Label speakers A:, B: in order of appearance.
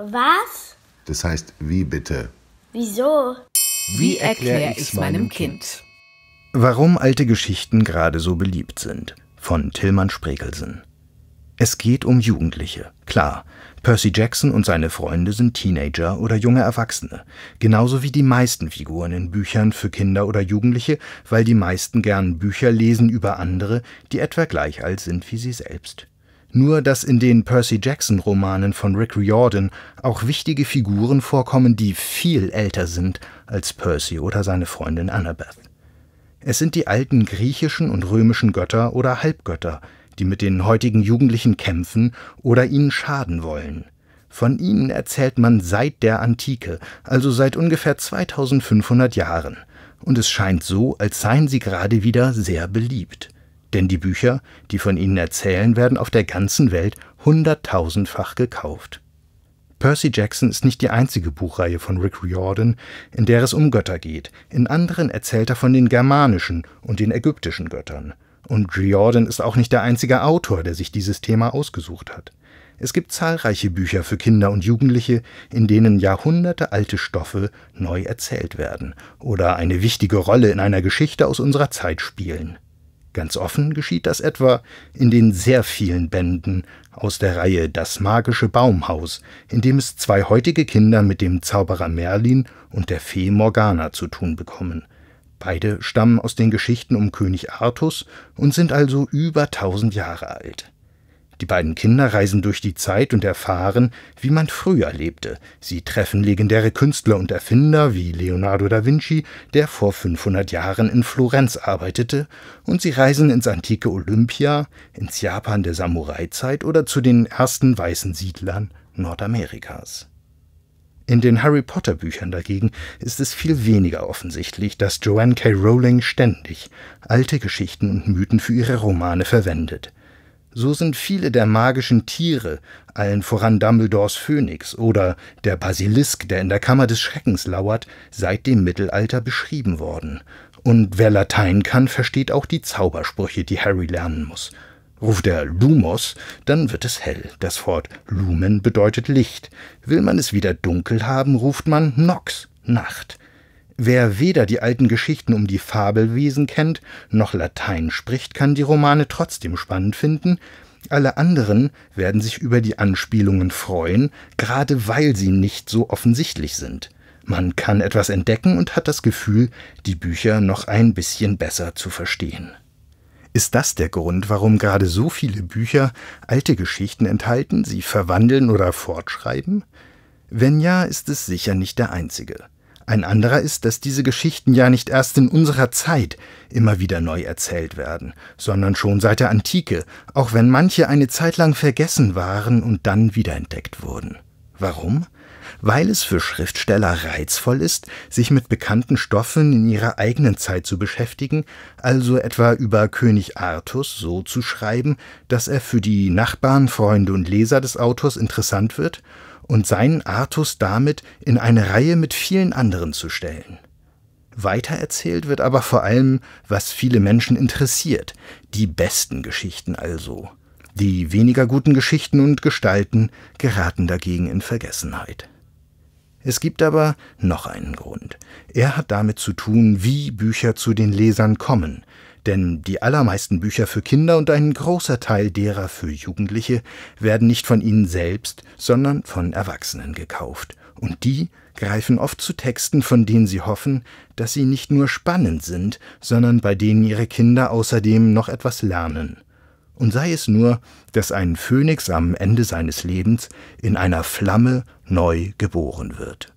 A: Was? Das heißt, wie bitte? Wieso? Wie erkläre ich es meinem Kind? Warum alte Geschichten gerade so beliebt sind, von Tillmann Spregelsen. Es geht um Jugendliche, klar. Percy Jackson und seine Freunde sind Teenager oder junge Erwachsene, genauso wie die meisten Figuren in Büchern für Kinder oder Jugendliche, weil die meisten gern Bücher lesen über andere, die etwa gleich alt sind wie sie selbst. Nur dass in den Percy Jackson-Romanen von Rick Riordan auch wichtige Figuren vorkommen, die viel älter sind als Percy oder seine Freundin Annabeth. Es sind die alten griechischen und römischen Götter oder Halbgötter, die mit den heutigen Jugendlichen kämpfen oder ihnen schaden wollen. Von ihnen erzählt man seit der Antike, also seit ungefähr 2500 Jahren. Und es scheint so, als seien sie gerade wieder sehr beliebt. Denn die Bücher, die von ihnen erzählen, werden auf der ganzen Welt hunderttausendfach gekauft. Percy Jackson ist nicht die einzige Buchreihe von Rick Riordan, in der es um Götter geht. In anderen erzählt er von den germanischen und den ägyptischen Göttern. Und Riordan ist auch nicht der einzige Autor, der sich dieses Thema ausgesucht hat. Es gibt zahlreiche Bücher für Kinder und Jugendliche, in denen Jahrhunderte alte Stoffe neu erzählt werden oder eine wichtige Rolle in einer Geschichte aus unserer Zeit spielen. Ganz offen geschieht das etwa in den sehr vielen Bänden aus der Reihe Das magische Baumhaus, in dem es zwei heutige Kinder mit dem Zauberer Merlin und der Fee Morgana zu tun bekommen. Beide stammen aus den Geschichten um König Artus und sind also über tausend Jahre alt. Die beiden Kinder reisen durch die Zeit und erfahren, wie man früher lebte. Sie treffen legendäre Künstler und Erfinder wie Leonardo da Vinci, der vor 500 Jahren in Florenz arbeitete, und sie reisen ins antike Olympia, ins Japan der Samurai-Zeit oder zu den ersten weißen Siedlern Nordamerikas. In den Harry Potter Büchern dagegen ist es viel weniger offensichtlich, dass Joanne K. Rowling ständig alte Geschichten und Mythen für ihre Romane verwendet. So sind viele der magischen Tiere, allen voran Dumbledores Phönix oder der Basilisk, der in der Kammer des Schreckens lauert, seit dem Mittelalter beschrieben worden. Und wer Latein kann, versteht auch die Zaubersprüche, die Harry lernen muss. Ruft er Lumos, dann wird es hell. Das Wort Lumen bedeutet Licht. Will man es wieder dunkel haben, ruft man Nox, Nacht. Wer weder die alten Geschichten um die Fabelwesen kennt, noch Latein spricht, kann die Romane trotzdem spannend finden, alle anderen werden sich über die Anspielungen freuen, gerade weil sie nicht so offensichtlich sind. Man kann etwas entdecken und hat das Gefühl, die Bücher noch ein bisschen besser zu verstehen. Ist das der Grund, warum gerade so viele Bücher alte Geschichten enthalten, sie verwandeln oder fortschreiben? Wenn ja, ist es sicher nicht der einzige. Ein anderer ist, dass diese Geschichten ja nicht erst in unserer Zeit immer wieder neu erzählt werden, sondern schon seit der Antike, auch wenn manche eine Zeit lang vergessen waren und dann wiederentdeckt wurden. Warum? Weil es für Schriftsteller reizvoll ist, sich mit bekannten Stoffen in ihrer eigenen Zeit zu beschäftigen, also etwa über König Artus so zu schreiben, dass er für die Nachbarn, Freunde und Leser des Autors interessant wird, und seinen Artus damit in eine Reihe mit vielen anderen zu stellen. Weiter erzählt wird aber vor allem, was viele Menschen interessiert, die besten Geschichten also. Die weniger guten Geschichten und Gestalten geraten dagegen in Vergessenheit. Es gibt aber noch einen Grund. Er hat damit zu tun, wie Bücher zu den Lesern kommen, denn die allermeisten Bücher für Kinder und ein großer Teil derer für Jugendliche werden nicht von ihnen selbst, sondern von Erwachsenen gekauft, und die greifen oft zu Texten, von denen sie hoffen, dass sie nicht nur spannend sind, sondern bei denen ihre Kinder außerdem noch etwas lernen. Und sei es nur, dass ein Phönix am Ende seines Lebens in einer Flamme neu geboren wird.